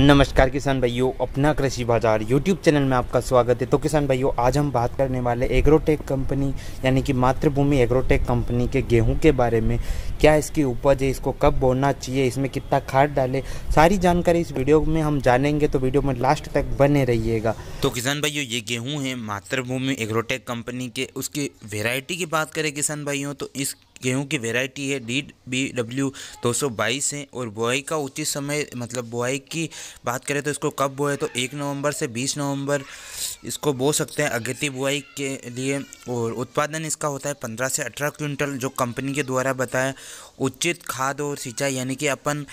नमस्कार किसान भाइयों अपना कृषि बाजार यूट्यूब चैनल में आपका स्वागत है तो किसान भाइयों आज हम बात करने वाले एग्रोटेक कंपनी यानी कि मातृभूमि एग्रोटेक कंपनी के गेहूं के बारे में क्या इसकी उपज है इसको कब बोना चाहिए इसमें कितना खाद डाले सारी जानकारी इस वीडियो में हम जानेंगे तो वीडियो में लास्ट तक बने रहिएगा तो किसान भाइयों ये गेहूँ है मातृभूमि एग्रोटेक कंपनी के उसकी वेराइटी की बात करें किसान भाइयों तो इस गेहूं की वैरायटी है डी बी डब्ल्यू दो सौ बाईस है और बुआई का उचित समय मतलब बुआई की बात करें तो इसको कब बोए तो एक नवंबर से बीस नवंबर इसको बो सकते हैं अगेती बुआई के लिए और उत्पादन इसका होता है पंद्रह से अठारह क्विंटल जो कंपनी के द्वारा बताया उचित खाद और सिंचाई यानी कि अपन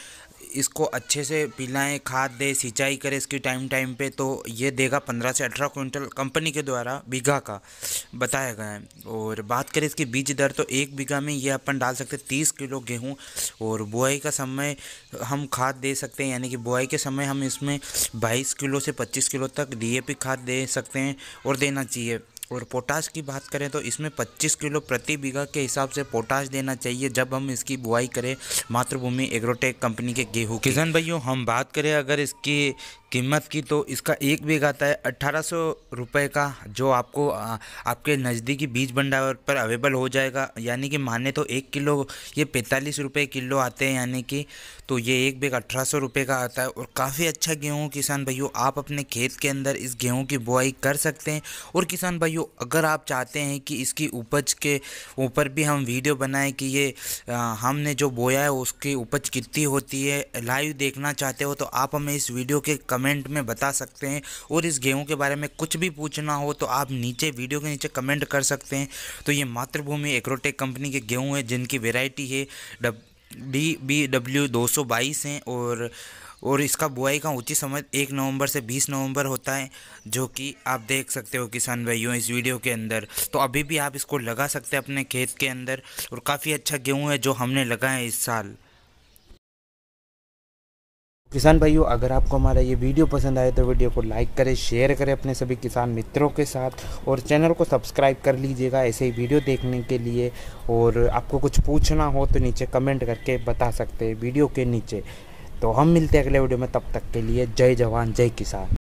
इसको अच्छे से पिलाएं खाद दे सिंचाई करें इसकी टाइम टाइम पे तो ये देगा पंद्रह से अठारह क्विंटल कंपनी के द्वारा बीघा का बताया गया है और बात करें इसकी बीज दर तो एक बीघा में ये अपन डाल सकते हैं तीस किलो गेहूँ और बुआई का समय हम खाद दे सकते हैं यानी कि बुआई के समय हम इसमें बाईस किलो से पच्चीस किलो तक डी खाद दे सकते हैं और देना चाहिए और पोटाश की बात करें तो इसमें 25 किलो प्रति बीघा के हिसाब से पोटाश देना चाहिए जब हम इसकी बुआई करें मातृभूमि एग्रोटेक कंपनी के गेहूँ किसान भाइयों हम बात करें अगर इसकी कीमत की तो इसका एक बैग आता है अट्ठारह सौ रुपये का जो आपको आपके नज़दीकी बीज भंडार पर अवेलेबल हो जाएगा यानी कि माने तो एक किलो ये पैंतालीस रुपये किलो आते हैं यानी कि तो ये एक बैग अठारह सौ रुपये का आता है और काफ़ी अच्छा गेहूँ किसान भाइयों आप अपने खेत के अंदर इस गेहूँ की बुआई कर सकते हैं और किसान भाइयों अगर आप चाहते हैं कि इसकी उपज के ऊपर भी हम वीडियो बनाएं कि ये हमने जो बोया है उसकी उपज कितनी होती है लाइव देखना चाहते हो तो आप हमें इस वीडियो के कमेंट कमेंट में बता सकते हैं और इस गेहूँ के बारे में कुछ भी पूछना हो तो आप नीचे वीडियो के नीचे कमेंट कर सकते हैं तो ये मातृभूमि एग्रोटेक कंपनी के गेहूँ है जिनकी वेराइटी है डी बी डब्ल्यू दो सौ बाईस हैं और और इसका बुआई का उचित समय एक नवंबर से बीस नवंबर होता है जो कि आप देख सकते हो किसान भाइयों इस वीडियो के अंदर तो अभी भी आप इसको लगा सकते हैं अपने खेत के अंदर और काफ़ी अच्छा गेहूँ है जो हमने लगाए इस साल किसान भाइयों अगर आपको हमारा ये वीडियो पसंद आए तो वीडियो को लाइक करें शेयर करें अपने सभी किसान मित्रों के साथ और चैनल को सब्सक्राइब कर लीजिएगा ऐसे ही वीडियो देखने के लिए और आपको कुछ पूछना हो तो नीचे कमेंट करके बता सकते हैं वीडियो के नीचे तो हम मिलते हैं अगले वीडियो में तब तक के लिए जय जवान जय किसान